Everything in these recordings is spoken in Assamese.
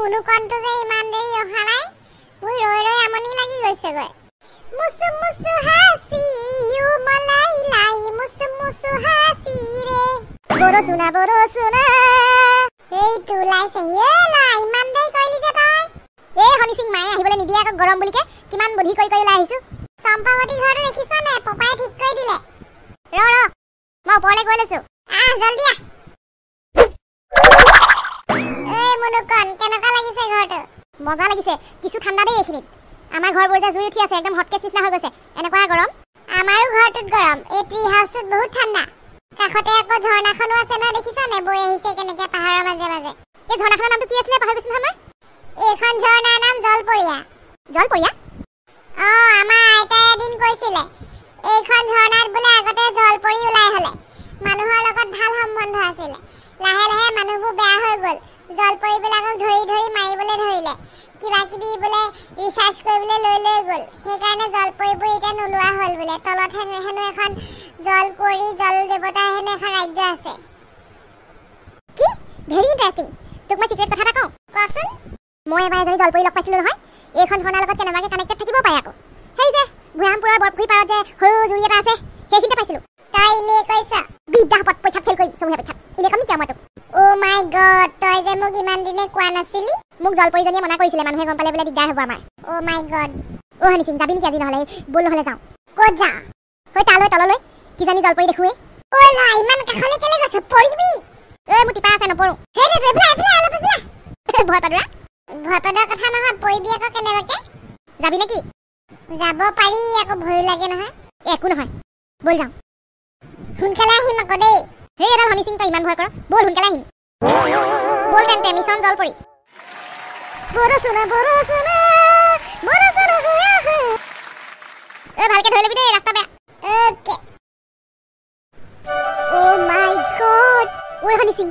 মনু কণ্ঠ যে ইমানদেৰি অহা নাই মই ৰৈ ৰৈ আমনি লাগি গৈছেগৈ ৰ মই ওপৰলৈ গৈ লৈছো আহ জল্দি আহ মনুকন কেনেকুৱা লাগিছে ঘৰটো মজা লাগিছে কিছু ঠাণ্ডা দেই এইখিনিত আমাৰ ঘৰবোৰ যে জুই উঠি আছে একদম হটকেছ নিচিনা হৈ গৈছে এনেকুৱা গৰম জলপৰি বিলাকক ধৰি ধৰি মাৰিবলৈ ধৰিলে কিবা কিবি বোলে ৰিচাৰ্জ কৰিবলৈ লৈ লৈ গ'ল সেইকাৰণে জলপৰিবোৰ এতিয়া নোলোৱা হ'ল বোলে তলত হেনো এখন জলপৰি জল দেৱতাৰ হেনো এখন ৰাজ্য আছে কি ভেৰি ইণ্টাৰেষ্টিং তোক মই চিক্ৰেট কথা এটা কওঁ কচোন মই এবাৰ এজনী জলপৰি লগ পাইছিলোঁ নহয় এইখন ঘৰণাৰ লগত কেনেবাকৈ কানেক্টেড থাকিব পাৰে আকৌ সেই যে বুঢ়ামপুৰৰ বৰপুখুৰী পাৰত যে সৰু জুৰি এটা আছে সেইখিনিতে পাইছিলোঁ তই এনেই কৈছা বিদ্যা হপত পইচা ফেল কৰিম চমুহে পইচা এনেই কামি কিয় মাতো অ মাই গড তই যে মোক ইমান দিনে কোৱা নাছিলি মোক জলপৰিজনীয়ে মনা কৰিছিলে মানুহে গম পালে বোলে দিগদাৰ হ'ব আমাৰ অ মাই গড অ হানি চিন যাবি নেকি আজি নহ'লে বল নহ'লে যাওঁ ক'ত যা হৈ তালৈ তললৈ কিজানি জলপৰি দেখুৱে অ লা ইমান কাষলৈ কেলে গৈছে পৰিবি এ মোৰ টিপা আছে নপৰোঁ হেৰি ভয় পাদুৰা ভয় পাদুৰা কথা নহয় পৰিবি আকৌ কেনেবাকে যাবি নেকি যাব পাৰি আকৌ ভয়ো লাগে নহয় একো নহয় বল যাওঁ সোনকালে আহিম আকৌ দেই হেই এডাল হনি সিং তই ইমান ভয় কৰ ব'ল সোনকালে আহিম ব'ল তেন্তে মিছন জল পৰি ভালকে ধৰি ল'বি দেই ৰাস্তা বেয়া ঐ হনি সিং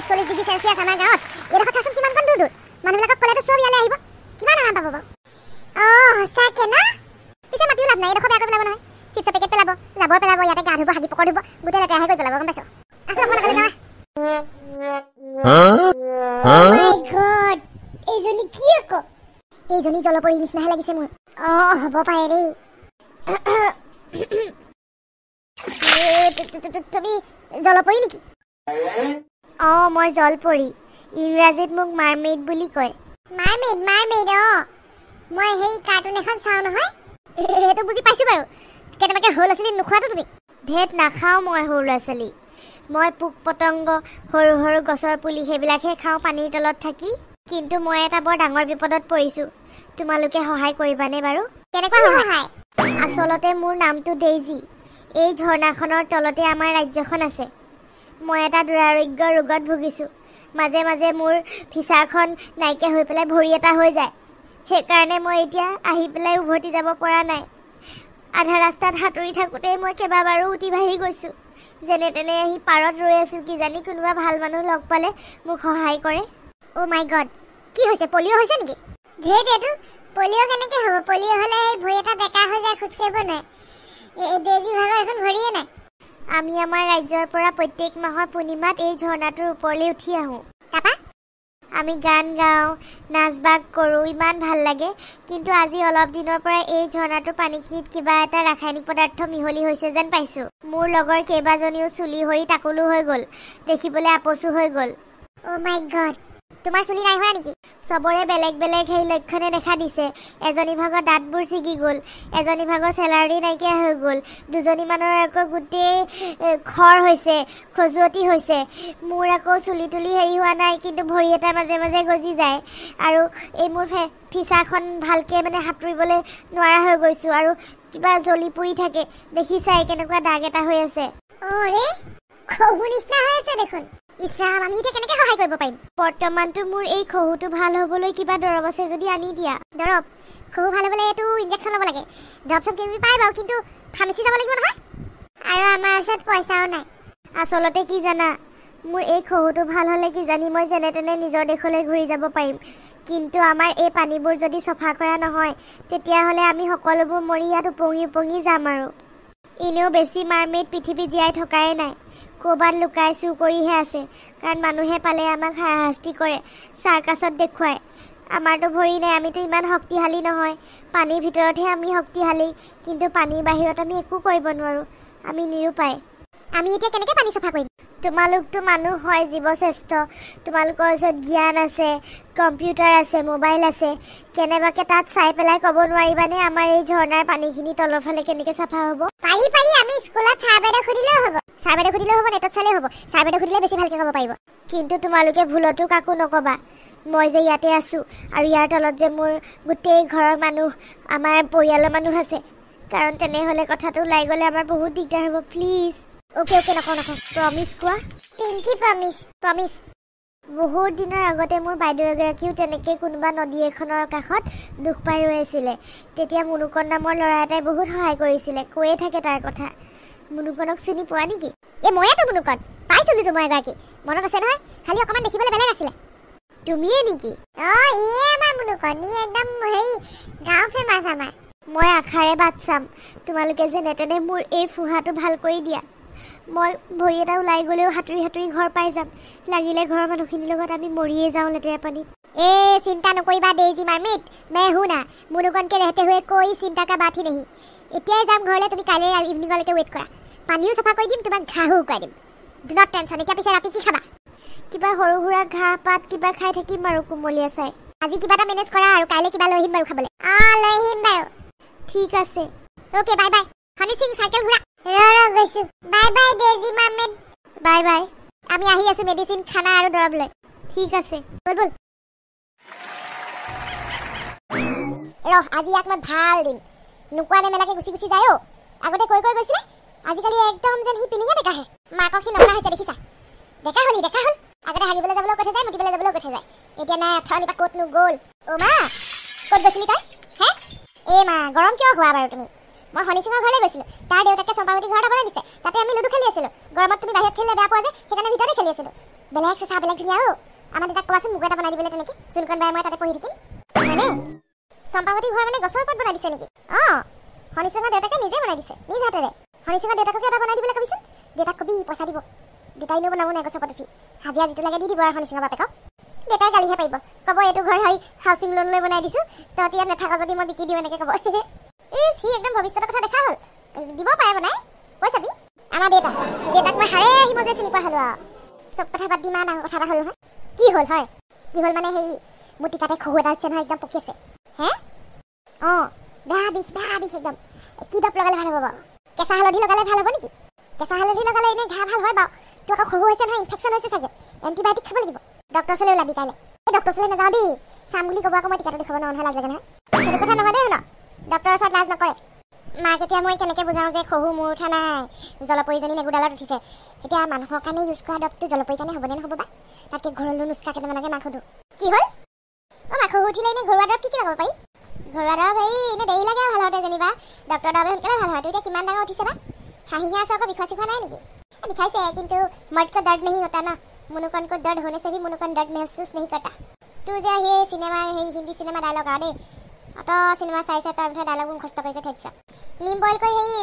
একচল্লিশ ডিগ্ৰী চেলচিয়াছ আমাৰ গাঁৱত এইডোখৰ চাচোন কিমানখন দূৰ দূৰ মানুহবিলাকক ক'লেতো চব ইয়ালৈ আহিব কিমান আৰাম পাব বাৰু অঁ পিছে মাতিও লাভ নাই এইডোখৰ বেয়া কৰিব নহয় চিপ্ছৰ পেকেট পেলাব যাব পেলাব ইয়াতে গা ধুব হাগি পকৰ ধুব গোটেই লেতেৰা হৈ গৈ পেলাব গম পাইছো আছে মই নাকালি নহয় এইজনী জলপৰীৰ নিচিনাহে লাগিছে মোৰ অঁ হ'ব পাৰে দেই তুমি জলপৰী নেকি অঁ মই জল পৰি ইংৰাজীত মোক মাৰমেইড বুলি কয় মাৰমেইড মাৰমেইড অঁ মই সেই কাৰ্টুন এখন চাওঁ নহয় সেইটো বুজি পাইছোঁ বাৰু কেনেবাকৈ সৰু ল'ৰা ছোৱালী নোখোৱাতো তুমি ধেত নাখাওঁ মই সৰু ল'ৰা ছোৱালী মই পোক পতংগ সৰু সৰু গছৰ পুলি সেইবিলাকহে খাওঁ পানীৰ তলত থাকি কিন্তু মই এটা বৰ ডাঙৰ বিপদত পৰিছোঁ তোমালোকে সহায় কৰিবানে বাৰু কেনেকুৱা সহায় আচলতে মোৰ নামটো ডেইজি এই ঝৰ্ণাখনৰ তলতে আমাৰ ৰাজ্যখন আছে মই এটা দুৰাৰোগ্য ৰোগত ভুগিছোঁ মাজে মাজে মোৰ ফিচাখন নাইকিয়া হৈ পেলাই ভৰি এটা হৈ যায় সেইকাৰণে মই এতিয়া আহি পেলাই উভতি যাব পৰা নাই আধা ৰাস্তাত সাঁতুৰি থাকোঁতেই মই কেইবাবাৰো উটি বাঢ়ি গৈছোঁ যেনে তেনে আহি পাৰত ৰৈ আছোঁ কিজানি কোনোবা ভাল মানুহ লগ পালে মোক সহায় কৰে অ' মাই গড কি হৈছে পলিঅ' হৈছে নেকি ধেৰ দেতো পলিঅ' কেনেকৈ হ'ব পলিঅ' হ'লে ভৰি এটা বেকা হৈ যায় খোজকাঢ়িব নোৱাৰে এই এখন ভৰিয়ে নাই আমি আমাৰ ৰাজ্যৰ পৰা প্ৰত্যেক মাহৰ পূৰ্ণিমাত এই ঝৰ্ণাটোৰ ওপৰলৈ উঠি আহোঁ তাৰপৰা আমি গান গাওঁ নাচ বাগ কৰোঁ ইমান ভাল লাগে কিন্তু আজি অলপ দিনৰ পৰা এই ঝৰ্ণাটোৰ পানীখিনিত কিবা এটা ৰাসায়নিক পদাৰ্থ মিহলি হৈছে যেন পাইছোঁ মোৰ লগৰ কেইবাজনীও চুলি সৰি তাকোলো হৈ গ'ল দেখিবলৈ আপচো হৈ গ'ল অ' মাই গড তোমাৰ চুলি নাই হোৱা নেকি চবৰে বেলেগ বেলেগ সেই লক্ষণে দেখা দিছে এজনী ভাগৰ দাঁতবোৰ ছিগি গ'ল এজনী ভাগৰ চেলাৰি নাইকিয়া হৈ গ'ল দুজনীমানৰ আকৌ গোটেই খৰ হৈছে খজুৱতি হৈছে মোৰ আকৌ চুলি তুলি হেৰি হোৱা নাই কিন্তু ভৰি এটা মাজে মাজে গজি যায় আৰু এই মোৰ ফে ফিচাখন ভালকৈ মানে সাঁতুৰিবলৈ নোৱাৰা হৈ গৈছোঁ আৰু কিবা জ্বলি পুৰি থাকে দেখিছাই কেনেকুৱা দাগ এটা হৈ আছে অঁ ৰে খবু নিচিনা হৈ আছে দেখোন ইচ্ছা আমি এতিয়া কেনেকে সহায় কৰিব পাৰিম বৰ্তমানটো মোৰ এই খহুটো ভাল হ'বলৈ কিবা দৰৱ আছে যদি আনি দিয়া দৰৱ খহু ভাল হ'বলৈ এইটো ইনজেকশ্যন ল'ব লাগে দৰৱ চব কিবি পাই বাৰু কিন্তু ফাৰ্মেচি যাব লাগিব নহয় আৰু আমাৰ ওচৰত পইচাও নাই আচলতে কি জানা মোৰ এই খহুটো ভাল হ'লে কি জানি মই যেনে তেনে নিজৰ দেশলৈ ঘূৰি যাব পাৰিম কিন্তু আমাৰ এই পানীবোৰ যদি চফা কৰা নহয় তেতিয়াহ'লে আমি সকলোবোৰ মৰি ইয়াত উপঙি উপঙি যাম আৰু এনেও বেছি মাৰ্মেইড পৃথিৱী জীয়াই থকাই নাই ক'ৰবাত লুকাই চুৰ কৰিহে আছে কাৰণ মানুহে পালে আমাক হাৰাশাস্তি কৰে চাৰ্কাছত দেখুৱাই আমাৰতো ভৰি নাই আমিতো ইমান শক্তিশালী নহয় পানীৰ ভিতৰতহে আমি শক্তিশালী কিন্তু পানীৰ বাহিৰত আমি একো কৰিব নোৱাৰোঁ আমি নিৰুপায় আমি এতিয়া কেনেকৈ পানী চফা কৰিম তোমালোকতো মানুহ হয় জীৱশ্ৰেষ্ঠ তোমালোকৰ ওচৰত জ্ঞান আছে কম্পিউটাৰ আছে মোবাইল আছে কেনেবাকৈ তাত চাই পেলাই ক'ব নোৱাৰিবানে আমাৰ এই ঝৰ্ণাৰ পানীখিনি তলৰ ফালে কেনেকৈ চাফা হ'ব পাৰি পাৰি আমি স্কুলত চাহ বাইদেউ সুধিলেও হ'ব ছাৰবাইদেউ সুধিলেও হ'ব নেটত চালেই হ'ব ছাৰবাইদেউ সুধিলে বেছি ভালকৈ ক'ব পাৰিব কিন্তু তোমালোকে ভুলতো কাকো নক'বা মই যে ইয়াতে আছোঁ আৰু ইয়াৰ তলত যে মোৰ গোটেই ঘৰৰ মানুহ আমাৰ পৰিয়ালৰ মানুহ আছে কাৰণ তেনেহ'লে কথাটো ওলাই গ'লে আমাৰ বহুত দিগদাৰ হ'ব প্লিজ অ'কে অ'কে নকওঁ নকওঁ প্ৰমিছ কোৱা পিংকি প্ৰমিছ প্ৰমিছ বহুত দিনৰ আগতে মোৰ বাইদেউ এগৰাকীও তেনেকৈ কোনোবা নদী এখনৰ কাষত দুখ পাই ৰৈ আছিলে তেতিয়া মনোকণ নামৰ ল'ৰা এটাই বহুত সহায় কৰিছিলে কৈয়ে থাকে তাৰ কথা মুনুখনক চিনি পোৱা নেকি এই ময়েতো মুনুখন পাইছো যিটো মই এগৰাকী মনত আছে নহয় খালি অকণমান দেখিবলৈ বেলেগ আছিলে তুমিয়ে নেকি অ' ইয়ে আমাৰ মুনুখন ই একদম হেৰি গাঁও ফেমাছ আমাৰ মই আশাৰে বাট চাম তোমালোকে যেনে তেনে মোৰ এই ফুহাটো ভাল কৰি দিয়া মই ভৰি এটা ওলাই গ'লেও সাঁতুৰি সাঁতুৰি ঘৰ পাই যাম লাগিলে ঘৰৰ মানুহখিনিৰ লগত আমি মৰিয়ে যাওঁ লেতেৰা পানীত এ চিন্তা নকৰিবা দেইজি মামিত মে শুনা মোনোকণকে ৰেহতে হৈ কৈ চিন্তাকে বাঠি নাহি এতিয়াই যাম ঘৰলৈ তুমি কাইলৈ ইভিনিঙলৈকে ৱেইট কৰা পানীও চাফা কৰি দিম তোমাক ঘাঁহো শুকুৱাই দিম দিনত টেনচন এতিয়া পিছে ৰাতি কি খাবা কিবা সৰু সুৰা ঘাঁহ পাত কিবা খাই থাকিম আৰু কোমলীয়া চাই আজি কিবা এটা মেনেজ কৰা আৰু কাইলৈ কিবা লৈ আহিম বাৰু খাবলৈ অঁ লৈ আহিম বাৰু ঠিক আছে okay bye bye Honey Singh cycle ঘূৰা গৈছো bye bye daisy মামেদ bye bye আমি আহি আছো মেডিচিন খানা আৰু দৰৱ লৈ ঠিক আছে বল বল ৰহ আজি ইয়াক মই ভাল দিম নোকোৱা নেমেলাকৈ গুচি গুচি যায় অ' আগতে কৈ কৈ গৈছিলে আজিকালি একদম যেন সি পিনিকে ডেকা হে মাকক সি নমনা হৈছে দেখিছা ডেকা হ'লি ডেকা হ'ল আগতে হাগিবলৈ যাবলৈ কৈ যায় মুতিবলৈ যাবলৈ কৈ যায় এতিয়া নাই অথনি পা ক'তনো গ'ল অ' মা ক'ত গৈছিলি তই হে এই মা গৰম কিয় হোৱা বাৰু তুমি মই শনিচিঙৰ ঘৰলৈ গৈছিলোঁ তাৰ দেউতাকে চম্পাৱতী ঘৰত আপোনাৰ দিছে তাতে আমি লুডু খেলি আছিলোঁ গৰমত তুমি বাহিৰত খেলিলে বেয়া পোৱা যে সেইকাৰণে ভিতৰতে খেলি আছিলোঁ বেলেগ চেচা বেলেগ ধুনীয়া আৰু আমাৰ দেউতাক কোৱাচোন মোক এটা বনাই দিবলৈ তেনেকৈ চুলকণ বাই মই তাতে পঢ়ি থাকিম মানে চম্পাৱতী ঘৰ মানে গছৰ ওপৰত বনাই দিছে নেকি অঁ শনিচিঙৰ দেউতাকে নিজে বনাই দিছে নিজ হাতেৰে হৰিচিঙৰ দেউতাককে এটা বনাই দিবলৈ কবিচোন দেউতাক কবি পইচা দিব দেউতাইনো বনাব নাই গছৰ পদ উঠি হাজিৰা যিটো লাগে দি দিব আৰু হৰিচিঙৰ বাপেকক দেউতাই গালিহে পাৰিব ক'ব এইটো ঘৰ হেৰি হাউচিং লোন লৈ বনাই দিছোঁ তহঁতি ইয়াত নাথাকা যদি মই বিকি দিওঁ এনেকৈ ক'ব এই সি একদম ভৱিষ্যতৰ কথা দেখা হ'ল দিব পাৰে বনাই কৈ চাবি আমাৰ দেউতা দেউতাক মই হাৰে আহিব যে চিনি পোৱা হ'লো আৰু চব কথা পাতি মা ডাঙৰ কথা এটা হ'ল নহয় কি হ'ল হয় কি হ'ল মানে হেৰি মোৰ তিকাতে খহু এটা হৈছে নহয় একদম পকি আছে হে অঁ বেয়া দিছ বেয়া দিছ একদম কি দপ লগালে ভাল হ'ব বাৰু কেঁচা হালধি লগালে ভাল হ'ব নেকি কেঁচা হালধি লগালে এনেই ঘাঁ ভাল হয় বাৰু তোৰ আকৌ সৰু হৈছে নহয় ইনফেকশ্যন হৈছে চাগে এণ্টিবায়'টিক খাব লাগিব ডক্টৰ ওচৰলৈ ওলাবি কাইলৈ এই ডক্টৰ ওচৰলৈ নাযাওঁ দেই চাম বুলি ক'ব আকৌ মই টিকাটো দেখুৱাব নোৱাৰো লাজ লাগে নহয় সেইটো কথা নহয় দেই শুন ডক্টৰৰ ওচৰত লাজ নকৰে মাক এতিয়া মই কেনেকৈ বুজাওঁ যে সৰু মোৰ উঠা নাই জলপৰিজনী নেগুডালত উঠিছে এতিয়া মানুহৰ কাৰণে ইউজ কৰা দৰৱটো জলপৰিজনী হ'বনে নহ'ব বা তাতকৈ ঘৰলৈ নুচকা কেইটামানকে মাক সোধোঁ কি হ'ল অঁ মাক সৰু উঠিলে এনেই ঘৰুৱা দৰৱ কি কি লগাব পাৰি ঘৰুৱা দৰৱ হেৰি এনেই দেৰি লাগে ভাল হওঁতে যেনিবা ডক্তৰ দৰৱ সোনকালে ভাল হয় এতিয়া কিমান ডাঙৰ উঠিছে বা হাঁহি আছে আকৌ বিষ চিখোৱা নাই নেকি বিষাইছে কিন্তু মতকৈ দৰ্দ নেহি কটা ন মোনোকণ ক'ত দৰ্দ হৈ নাচাবি মোনোকণ দৰ্দ মেহ নেহি কটা তোৰ যে সেই চিনেমা সেই হিন্দী চিনেমা ডাইলগ আৰু দেই অত চিনেমা চাইছে তাৰ পিছত ডাইলগ মুখস্থ কৰি কৰি থৈ দিছে নিম বইল কৰি সেই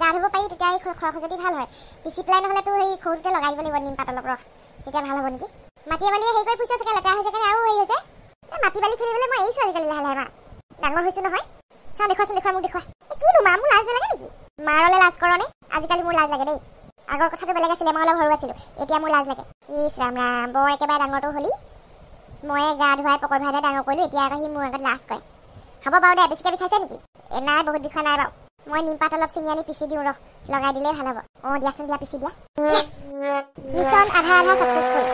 গা ধুব পাৰি তেতিয়া সেই খৰ খজুতি ভাল হয় পিচি পেলাই নহ'লে তোৰ সেই খৰুতে লগাই দিব লাগিব নিম পাতৰ লগত ৰহ তেতিয়া ভাল হ'ব নেকি মাটি বালিয়ে হেৰি কৰি ফুৰিছে চাগে লেতেৰা হৈছে কাৰণে আৰু হেৰি হৈছে মাটি বালি চলিবলৈ মই এৰিছোঁ আজিকালি লাহে লাহে মা ডাঙৰ হৈছো নহয় চাওঁ দেখুৱাচোন দেখুৱাই মোক দেখুৱাই এই কিনো মা মোৰ লাজ নালাগে নেকি মাৰলে লাজ কৰনে আজিকালি মোৰ লাজ লাগে দেই আগৰ কথাটো বেলেগ আছিলে মই অলপ সৰু আছিলোঁ এতিয়া মোৰ লাজ লাগে ইচ ৰাম ৰাম বৰ একেবাৰে ডাঙৰটো হ'লি মই গা ধুৱাই পকৰ ভাইদে ডাঙৰ কৰিলোঁ এতিয়া আকৌ সি মোৰ আগত লাজ কৰে হ'ব বাৰু দে বেছিকৈ বিষাইছে নেকি এনাই বহুত বিষয় নাই বাৰু মই নিমপাত অলপ চিঙি আনি পিচি দিওঁ ৰহ লগাই দিলেই ভাল হ'ব অঁ দিয়াচোন দিয়া পিচি দিয়া মিছন আধা আধা চাকচেছফুল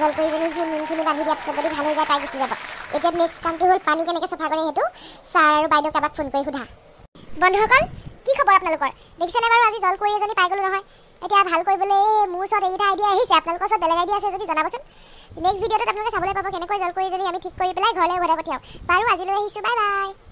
জলপৰিজনী সেই নিমখিনি বান্ধি দিয়া পিছত যদি ভাল হৈ যায় তাই গুচি যাব এতিয়া নেক্সট কামটো হ'ল পানী কেনেকৈ চাফা কৰে সেইটো ছাৰ আৰু বাইদেউ কাৰোবাক ফোন কৰি সোধা বন্ধুসকল কি খবৰ আপোনালোকৰ দেখিছেনে বাৰু আজি জল কৰি এজনী পাই গ'লো নহয় এতিয়া ভাল কৰিবলৈ মোৰ ওচৰত এইকেইটা আইডিয়া আহিছে আপোনালোকৰ ওচৰত বেলেগ আইডিয়া আছে যদি জনাবচোন নেক্সট ভিডিঅ'টোত আপোনালোকে চাবলৈ পাব কেনেকৈ জল কৰি যদি আমি ঠিক কৰি পেলাই ঘৰলৈ ঘৰতে পঠিয়াওঁ বাৰু আজিলৈ আহিছোঁ বাই বাই